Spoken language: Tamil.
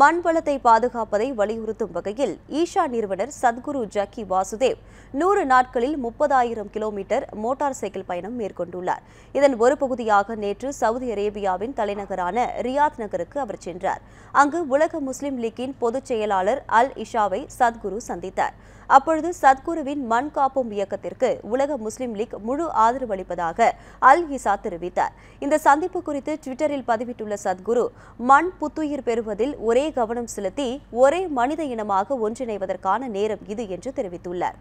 மண் வளத்தை பாதுகாப்பதை வலியுறுத்தும் வகையில் ஈஷா நிறுவனர் சத்குரு ஜக்கி வாசுதேவ் நூறு நாட்களில் முப்பதாயிரம் கிலோமீட்டர் மோட்டார் சைக்கிள் பயணம் மேற்கொண்டுள்ளார் இதன் ஒரு பகுதியாக நேற்று சவுதி அரேபியாவின் தலைநகரான ரியாத் நகருக்கு அவர் சென்றார் அங்கு உலக முஸ்லிம் லீக்கின் பொதுச் செயலாளர் அல் இஷாவை சத்குரு சந்தித்தார் அப்பொழுது சத்குருவின் மண் காப்பும் இயக்கத்திற்கு உலக முஸ்லிம் லீக் முழு ஆதரவு அளிப்பதாக அல் ஹிசா தெரிவித்தார் இந்த சந்திப்பு குறித்து ட்விட்டரில் பதிவிட்டுள்ள சத்குரு மண் புத்துயிர் பெறுவதில் ஒரே ஒரே கவனம் செலுத்தி ஒரே மனித இனமாக ஒன்றிணைவதற்கான நேரம் இது என்று தெரிவித்துள்ளார்